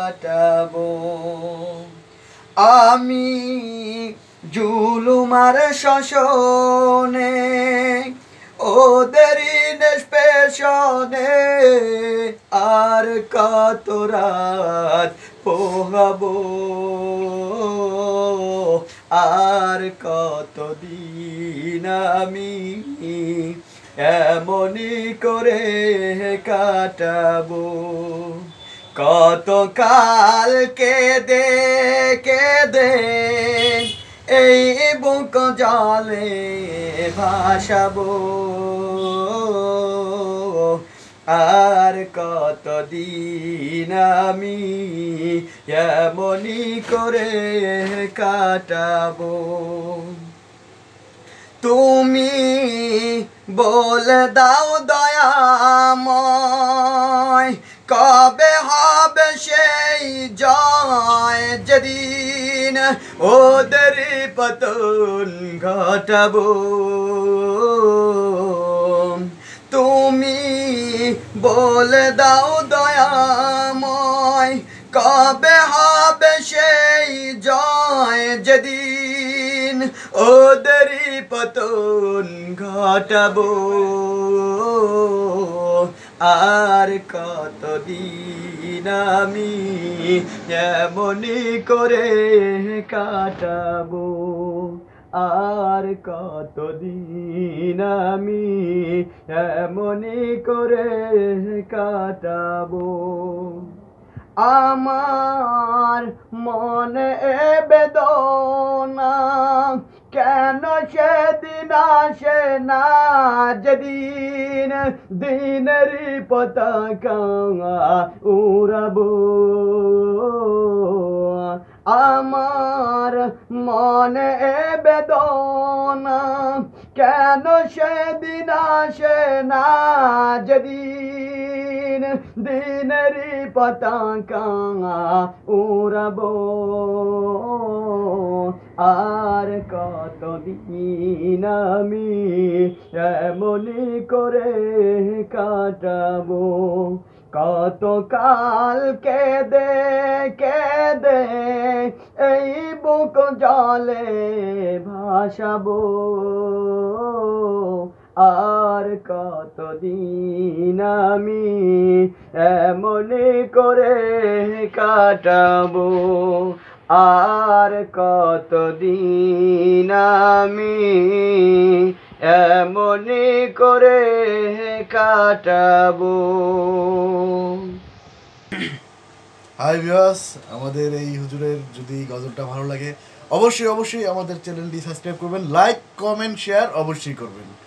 কাটাবো আমি জুলুমার শাসনে ওদের নিষ্পেষণে আর কত রাত পোহাবো আর দিন আমি এমনি করে কাটাবো কত কাল কেদে দে এই বুক জলে ভাসাবো আর কত দিন আমি এমনি করে কাটাবো তুমি বলে দাও দয়া জয় যেদিন ওদের পতন ঘটাব তুমি বলে দাও দয়াময় কবে হবে সেই জয় যেদিন ওদেরই পতন ঘটাবো আর কতদিন আমি এমনি করে কাটাবো আর কতদিন আমি এমনি করে কাটাবো আমার মনে আসে না দিন দিনের পতাকা উড়ব আমার মনে বেদন কেন দিন আসে না দিন দিনেরই পতাকা উড়ব আর কতদিন আমি এমনি করে কাটাবো কত কাল কে দে এই বুক জলে ভাসাবো আর কতদিন আমি এমনি করে কাটাবো আর কতদিন আমি এমনি করে কাটাবো হাই ভিউয়ার্স আমাদের এই হুজুরের যদি গজলটা ভালো লাগে অবশ্যই অবশ্যই আমাদের চ্যানেলটি সাবস্ক্রাইব করবেন লাইক কমেন্ট শেয়ার অবশ্যই করবেন